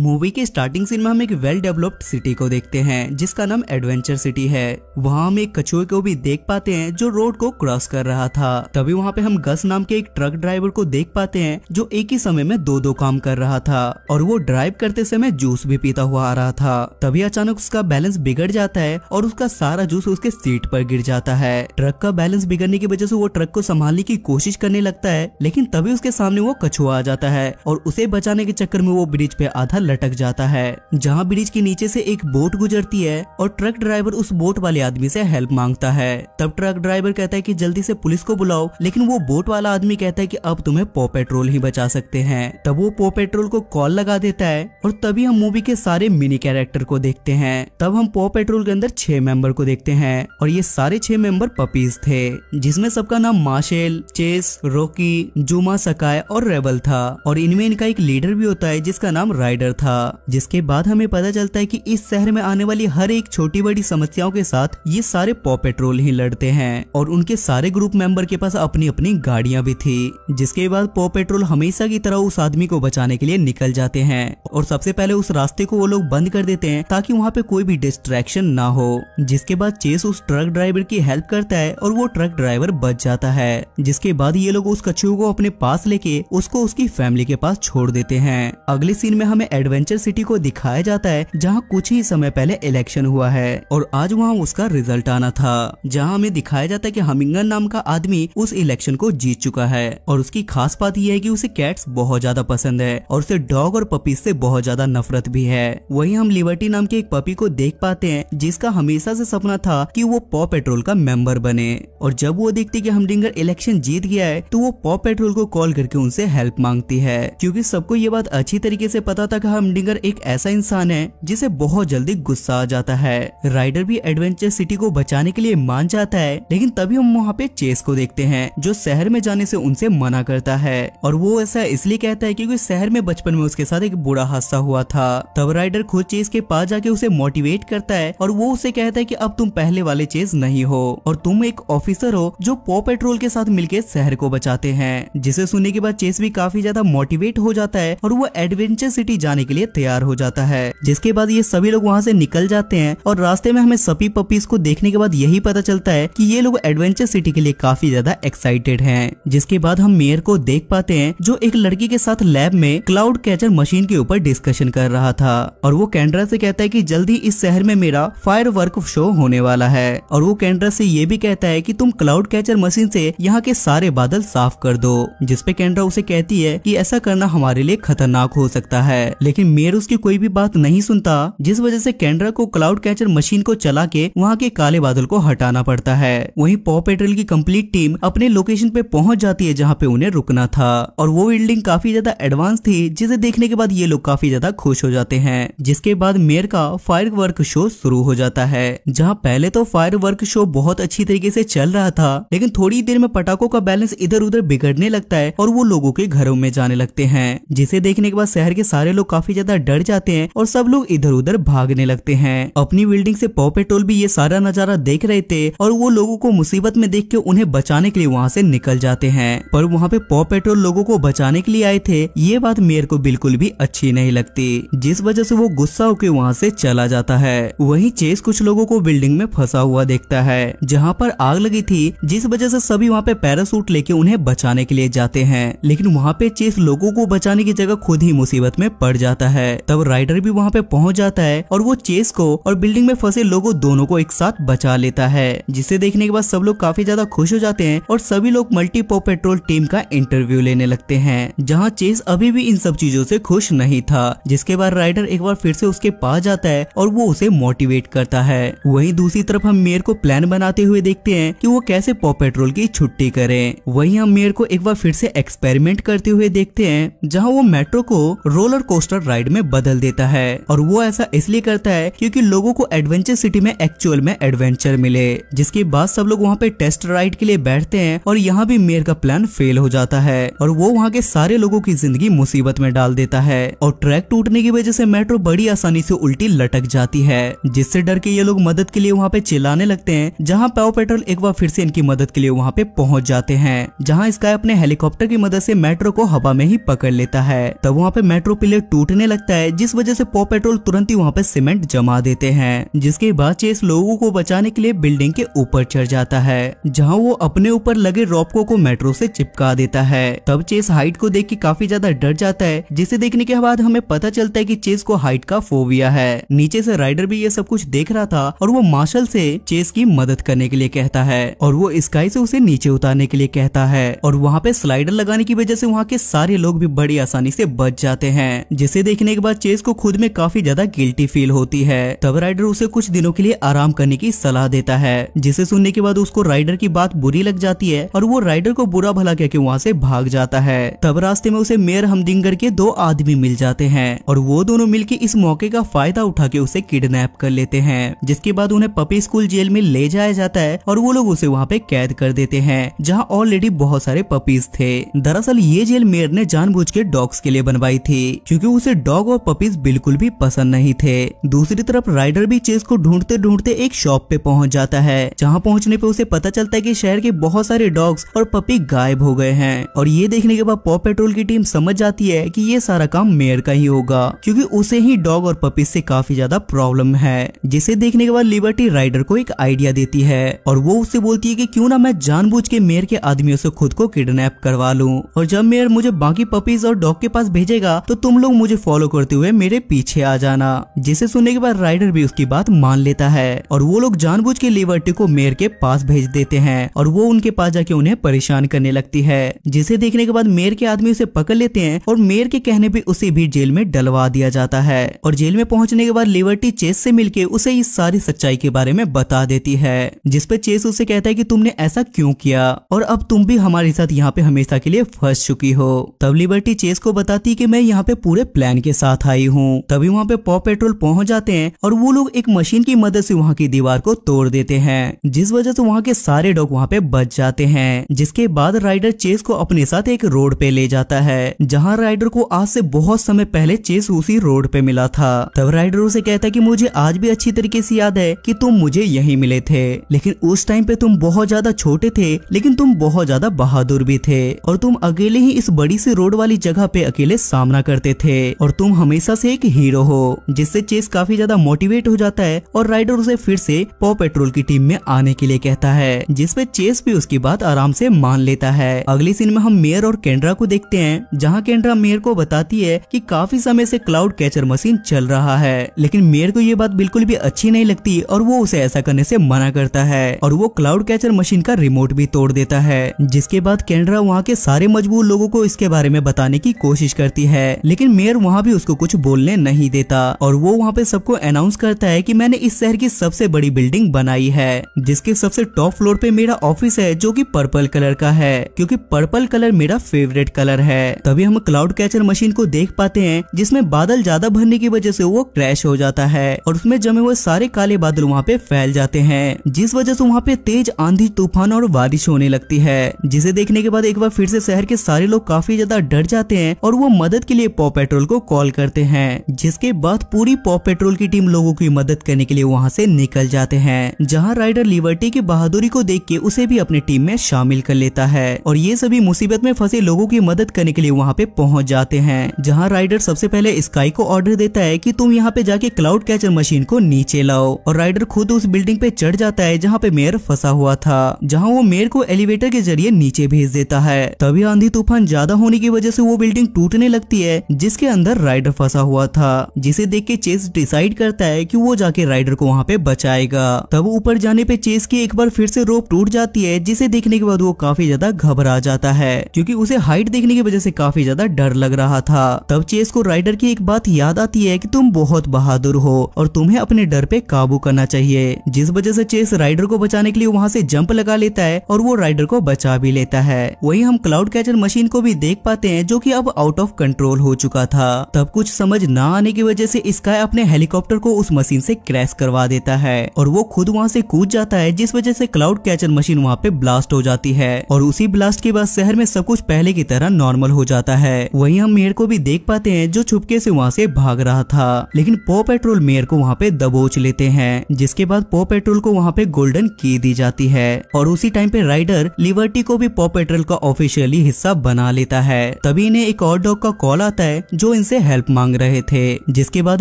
movie के starting scene में हम एक वेल डेवलप्ड सिटी को देखते हैं जिसका नाम एडवेंचर सिटी है वहाँ हम एक कछुए को भी देख पाते हैं जो रोड को क्रॉस कर रहा था तभी वहाँ पे हम गस नाम के एक ट्रक ड्राइवर को देख पाते हैं जो एक ही समय में दो दो काम कर रहा था और वो ड्राइव करते समय जूस भी पीता हुआ आ रहा था तभी अचानक उसका बैलेंस बिगड़ जाता है और उसका सारा जूस उसके सीट पर गिर जाता है ट्रक का बैलेंस बिगड़ने की वजह से वो ट्रक को संभालने की कोशिश करने लगता है लेकिन तभी उसके सामने वो कछुआ आ जाता है और उसे बचाने के चक्कर में वो ब्रिज पे आधा लटक जाता है जहाँ ब्रिज के नीचे से एक बोट गुजरती है और ट्रक ड्राइवर उस बोट वाले आदमी से हेल्प मांगता है तब ट्रक ड्राइवर कहता है कि जल्दी से पुलिस को बुलाओ लेकिन वो बोट वाला आदमी कहता है कि अब तुम्हें पो पेट्रोल ही बचा सकते हैं तब वो पो पेट्रोल को कॉल लगा देता है और तभी हम मूवी के सारे मिनी कैरेक्टर को देखते हैं तब हम पो पेट्रोल के अंदर छह मेंबर को देखते हैं और ये सारे छह मेंबर पपीज थे जिसमे सबका नाम मार्शेल चेस रोकी जुमा सकाय और रेबल था और इनमें इनका एक लीडर भी होता है जिसका नाम राइडर शहर था जिसके बाद हमें पता चलता है कि इस शहर में आने वाली हर एक छोटी बड़ी समस्याओं के साथ ये सारे पॉ पेट्रोल ही लड़ते हैं और उनके सारे ग्रुप मेंबर के पास अपनी अपनी गाड़ियां भी थी जिसके बाद पॉ पेट्रोल हमेशा की तरह उस आदमी को बचाने के लिए निकल जाते हैं और सबसे पहले उस रास्ते को वो लोग बंद कर देते हैं ताकि वहाँ पे कोई भी डिस्ट्रैक्शन ना हो जिसके बाद चेस उस ट्रक ड्राइवर की हेल्प करता है और वो ट्रक ड्राइवर बच जाता है जिसके बाद ये लोग उस कछुओं को अपने पास लेके उसको उसकी फैमिली के पास छोड़ देते हैं अगले सीन में हमें एडवेंचर सिटी को दिखाया जाता है जहाँ कुछ ही समय पहले इलेक्शन हुआ है और आज वहाँ उसका रिजल्ट आना था जहाँ हमें दिखाया जाता है की हमिंगन नाम का आदमी उस इलेक्शन को जीत चुका है और उसकी खास बात यह है की उसे कैट्स बहुत ज्यादा पसंद है और उसे डॉग और पपीज से बहुत ज्यादा नफरत भी है वही हम लिबर्टी नाम के एक पपी को देख पाते हैं जिसका हमेशा से सपना था कि वो पॉ पेट्रोल का मेंबर बने और जब वो देखती कि हमडिंगर इलेक्शन जीत गया है तो वो पॉ पेट्रोल को कॉल करके उनसे हेल्प मांगती है क्योंकि सबको ये बात अच्छी तरीके से पता था कि हमडिंगर एक ऐसा इंसान है जिसे बहुत जल्दी गुस्सा आ जाता है राइडर भी एडवेंचर सिटी को बचाने के लिए मान जाता है लेकिन तभी हम वहाँ पे चेस को देखते हैं जो शहर में जाने से उनसे मना करता है और वो ऐसा इसलिए कहता है क्योंकि शहर में बचपन में उसके साथ एक बुरा हादसा हुआ था तब राइडर खुद चेस के पास जाके उसे मोटिवेट करता है और वो उसे कहता है की अब तुम पहले वाले चेस नहीं हो और तुम एक ऑफिसर हो जो पॉ पेट्रोल के साथ मिलकर शहर को बचाते हैं जिसे सुनने के बाद चेस भी काफी ज्यादा मोटिवेट हो जाता है और वो एडवेंचर सिटी जाने जाने के लिए तैयार हो जाता है जिसके बाद ये सभी लोग वहाँ से निकल जाते हैं और रास्ते में हमें सभी पपीज को देखने के बाद यही पता चलता है की ये लोग एडवेंचर सिटी के लिए काफी ज्यादा एक्साइटेड है जिसके बाद हम मेयर को देख पाते हैं जो एक लड़की के साथ लैब में क्लाउड कैचर मशीन के ऊपर डिस्कशन कर रहा था और वो कैंड्रा से कहता है कि जल्दी इस शहर में मेरा फायर वर्क शो होने वाला है और वो कैंड्रा से ये भी कहता है कि तुम क्लाउड कैचर मशीन से यहाँ के सारे बादल साफ कर दो जिसपे कैंड्रा उसे कहती है कि ऐसा करना हमारे लिए खतरनाक हो सकता है लेकिन मेयर उसकी कोई भी बात नहीं सुनता जिस वजह से कैंड्रा को क्लाउड कैचर मशीन को चला के वहाँ के काले बादल को हटाना पड़ता है वही पॉ पेट्रोल की कम्प्लीट टीम अपने लोकेशन पे पहुँच जाती है जहाँ पे उन्हें रुकना था और वो बिल्डिंग काफी ज्यादा एडवांस थी जिसे देखने के बाद ये लोग काफी ज्यादा खुश हो जाते हैं जिसके बाद मेयर का फायर वर्क शो शुरू हो जाता है जहाँ पहले तो फायर वर्क शो बहुत अच्छी तरीके से चल रहा था लेकिन थोड़ी देर में पटाखों का बैलेंस इधर उधर बिगड़ने लगता है और वो लोगों के घरों में जाने लगते हैं जिसे देखने के बाद शहर के सारे लोग काफी काफी ज्यादा डर जाते हैं और सब लोग इधर उधर भागने लगते हैं अपनी बिल्डिंग से पॉपेटोल भी ये सारा नजारा देख रहे थे और वो लोगों को मुसीबत में देख के उन्हें बचाने के लिए वहाँ से निकल जाते हैं पर वहाँ पे पॉपेटोल लोगों को बचाने के लिए आए थे ये बात मेयर को बिल्कुल भी अच्छी नहीं लगती जिस वजह से वो गुस्सा होकर वहाँ से चला जाता है वही चेस कुछ लोगों को बिल्डिंग में फंसा हुआ देखता है जहाँ पर आग लगी थी जिस वजह से सभी वहाँ पे पैरासूट लेके उन्हें बचाने के लिए जाते हैं लेकिन वहाँ पे चेस लोगों को बचाने की जगह खुद ही मुसीबत में पड़ जाता है तब राइडर भी वहाँ पे पहुँच जाता है और वो चेस को और बिल्डिंग में फंसे लोगों दोनों को एक साथ बचा लेता है जिसे देखने के बाद सब लोग काफी ज्यादा खुश हो जाते हैं और सभी लोग मल्टीपो पेट्रोल टीम का इंटरव्यू लेने लगते हैं जहाँ चेस अभी भी इन सब चीजों से खुश नहीं था जिसके बाद राइडर एक बार फिर से उसके पास जाता है और वो उसे मोटिवेट करता है वहीं दूसरी तरफ हम मेयर को प्लान बनाते हुए देखते हैं कि वो कैसे पॉप पेट्रोल की छुट्टी करें वहीं हम मेयर को एक बार फिर से एक्सपेरिमेंट करते हुए देखते हैं जहां वो मेट्रो को रोलर कोस्टर कोस्टर राइड में बदल देता है और वो ऐसा इसलिए करता है क्योंकि लोगों को एडवेंचर सिटी में एक्चुअल में एडवेंचर मिले जिसके बाद सब लोग वहाँ पे टेस्ट राइड के लिए बैठते हैं और यहाँ भी मेयर का प्लान फेल हो जाता है और वो वहाँ के सारे लोगों की जिंदगी मुसीबत में डाल देता है और ट्रैक टूटने की वजह से मेट्रो बड़ी आसानी से उल्टी लटक जाती है जिससे डर के ये लोग मदद के लिए वहाँ पे चिल्लाने लगते हैं जहाँ पाओ पेट्रोल एक बार फिर से इनकी मदद के लिए वहाँ पे पहुँच जाते हैं जहाँ स्काई अपने हेलीकॉप्टर की मदद से मेट्रो को हवा में ही पकड़ लेता है तब वहाँ पे मेट्रो पिले टू टूटने लगता है जिस वजह से पॉ पेट्रोल तुरंत ही वहाँ पे सीमेंट जमा देते हैं जिसके बाद चेस लोगों को बचाने के लिए बिल्डिंग के ऊपर चढ़ जाता है जहाँ वो अपने ऊपर लगे रोपको को मेट्रो से चिपका देता है तब चेस हाइट को देख के काफी ज्यादा डर जाता है जिसे देखने के बाद हमें पता चलता है की चेस को हाइट का फोविया है नीचे से राइडर भी ये सब कुछ देख रहा था और वो मार्शल से चेस की मदद करने के लिए कहता है और वो स्काई से उसे नीचे उतारने के लिए कहता है और वहाँ पे स्लाइडर लगाने की वजह से वहाँ के सारे लोग भी बड़ी आसानी से बच जाते हैं जिस इसे देखने के बाद चेस को खुद में काफी ज्यादा गिल्टी फील होती है तब राइडर उसे कुछ दिनों के लिए आराम करने की सलाह देता है जिसे सुनने के बाद उसको राइडर की बात बुरी लग जाती है और वो राइडर को बुरा भला कह के वहाँ से भाग जाता है तब रास्ते में उसे मेयर हमदिंगर के दो आदमी मिल जाते हैं और वो दोनों मिलकर इस मौके का फायदा उठा के उसे किडनेप कर लेते हैं जिसके बाद उन्हें पपी स्कूल जेल में ले जाया जाता है और वो लोग उसे वहाँ पे कैद कर देते हैं जहाँ ऑलरेडी बहुत सारे पपीज थे दरअसल ये जेल मेयर ने जानबूझ के डॉग्स के लिए बनवाई थी क्योंकि उसे डॉग और पपीज बिल्कुल भी पसंद नहीं थे दूसरी तरफ राइडर भी चेस को ढूंढते ढूंढते एक शॉप पे पहुंच जाता है जहाँ पहुंचने पे उसे पता चलता है कि शहर के बहुत सारे डॉग्स और पपी गायब हो गए हैं और ये देखने के बाद पॉ पेट्रोल की टीम समझ जाती है कि ये सारा काम मेयर का ही होगा क्योंकि उसे ही डॉग और पपीज से काफी ज्यादा प्रॉब्लम है जिसे देखने के बाद लिबर्टी राइडर को एक आइडिया देती है और वो उससे बोलती है की क्यूँ ना मैं जान के मेयर के आदमियों से खुद को किडनेप करवा लूँ और जब मेयर मुझे बाकी पपीज और डॉग के पास भेजेगा तो तुम लोग मुझे मुझे फॉलो करते हुए मेरे पीछे आ जाना जिसे सुनने के बाद राइडर भी उसकी बात मान लेता है और वो लोग जानबूझ के लिबर्टी को मेयर के पास भेज देते हैं और वो उनके पास जाके उन्हें परेशान करने लगती है जिसे देखने के बाद मेयर के आदमी उसे पकड़ लेते हैं और मेयर के कहने पे उसे भी जेल में डलवा दिया जाता है और जेल में पहुंचने के बाद लिबर्टी चेस से मिलके उसे इस सारी सच्चाई के बारे में बता देती है जिसपे चेस उसे कहता है कि तुमने ऐसा क्यों किया और अब तुम भी हमारे साथ यहाँ पे हमेशा के लिए फंस चुकी हो तब लिबर्टी चेस को बताती कि मैं यहाँ पे पूरे प्लान के साथ आई हूँ तभी वहाँ पे पॉप पेट्रोल पहुँच जाते हैं और वो लोग एक मशीन की मदद से वहाँ की दीवार को तोड़ देते हैं जिस वजह से वहाँ के सारे डॉग वहाँ पे बच जाते हैं जिसके बाद राइडर चेस को अपने साथ एक रोड पे ले जाता है जहाँ राइडर को आज से बहुत समय पहले चेस उसी रोड पे मिला था तब राइडर उसे कहता है की मुझे आज भी अच्छी तरीके से याद है की तुम मुझे यही मिले थे लेकिन उस टाइम पे तुम बहुत ज्यादा छोटे थे लेकिन तुम बहुत ज्यादा बहादुर भी थे और तुम अकेले ही इस बड़ी सी रोड वाली जगह पे अकेले सामना करते थे और तुम हमेशा से एक हीरो हो जिससे चेस काफी ज्यादा मोटिवेट हो जाता है और राइडर उसे फिर से पॉ पेट्रोल की टीम में आने के लिए कहता है जिसपे चेस भी उसकी बात आराम से मान लेता है अगली सीन में हम मेयर और केंड्रा को देखते हैं जहाँ केंड्रा मेयर को बताती है की काफी समय ऐसी क्लाउड कैचर मशीन चल रहा है लेकिन मेयर को ये बात बिल्कुल भी अच्छी नहीं लगती और वो उसे ऐसा करने ऐसी मना करता है और वो क्लाउड कैचर मशीन का रिमोट भी तोड़ देता है जिसके बाद केंड्रा वहाँ के सारे मजबूर लोगों को इसके बारे में बताने की कोशिश करती है लेकिन मेयर वहाँ भी उसको कुछ बोलने नहीं देता और वो वहाँ पे सबको अनाउंस करता है की मैंने इस शहर की सबसे बड़ी बिल्डिंग बनाई है जिसके सबसे टॉप फ्लोर पे मेरा ऑफिस है जो की पर्पल कलर का है क्यूँकी पर्पल कलर मेरा फेवरेट कलर है तभी हम क्लाउड कैचर मशीन को देख पाते हैं जिसमें बादल ज्यादा भरने की वजह से वो क्रैश हो जाता है और उसमें जमे हुए सारे काले बादल वहाँ पे फैल जाते हैं जिस वजह से वहाँ पे तेज आंधी तूफान और बारिश होने लगती है जिसे देखने के बाद एक बार फिर से शहर के सारे लोग काफी ज्यादा डर जाते हैं और वो मदद के लिए पॉ पेट्रोल पेट्रोल को कॉल करते हैं जिसके बाद पूरी पॉप पेट्रोल की टीम लोगों की मदद करने के लिए वहाँ से निकल जाते हैं जहाँ राइडर लिबर्टी की बहादुरी को देख के उसे भी अपनी टीम में शामिल कर लेता है और ये सभी मुसीबत में फंसे लोगों की मदद करने के लिए वहाँ पे पहुँच जाते हैं जहाँ राइडर सबसे पहले स्काई को ऑर्डर देता है की तुम यहाँ पे जाके क्लाउड कैचर मशीन को नीचे लाओ और राइडर खुद उस बिल्डिंग पे चढ़ जाता है जहाँ पे मेयर फंसा हुआ था जहाँ वो मेयर को एलिवेटर के जरिए नीचे भेज देता है तभी आंधी तूफान ज्यादा होने की वजह से वो बिल्डिंग टूटने लगती है जिसके अंदर राइडर फंसा हुआ था जिसे देख के चेस डिसाइड करता है कि वो जाके राइडर को वहाँ पे बचाएगा तब ऊपर जाने पे चेस की एक बार फिर से रोप टूट जाती है जिसे देखने के बाद वो काफी ज्यादा घबरा जाता है क्योंकि उसे हाइट देखने की वजह से काफी ज्यादा डर लग रहा था तब चेस को राइडर की एक बात याद आती है की तुम बहुत बहादुर हो और तुम्हें अपने डर पे काबू करना चाहिए जिस वजह से चेस राइडर को बचाने के लिए वहाँ से जंप लगा लेता है और वो राइडर को बचा भी लेता है वही हम क्लाउड कैचर मशीन को भी देख पाते हैं जो की अब आउट ऑफ कंट्रोल हो चुका था था तब कुछ समझ न आने की वजह से स्काई अपने हेलीकॉप्टर को उस मशीन से क्रैश करवा देता है और वो खुद वहाँ से कूद जाता है जिस वजह से क्लाउड कैचर मशीन वहाँ पे ब्लास्ट हो जाती है और उसी ब्लास्ट के बाद शहर में सब कुछ पहले की तरह नॉर्मल हो जाता है वही हम मेयर को भी देख पाते हैं जो छुपके से वहाँ से भाग रहा था लेकिन पो पेट्रोल मेयर को वहाँ पे दबोच लेते हैं जिसके बाद पो पेट्रोल को वहाँ पे गोल्डन की दी जाती है और उसी टाइम पे राइडर लिबर्टी को भी पो पेट्रोल का ऑफिशियली हिस्सा बना लेता है तभी इन्हें एक और डॉग का कॉल आता है जो इनसे हेल्प मांग रहे थे जिसके बाद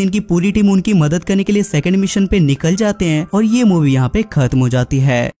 इनकी पूरी टीम उनकी मदद करने के लिए सेकंड मिशन पे निकल जाते हैं और ये मूवी यहाँ पे खत्म हो जाती है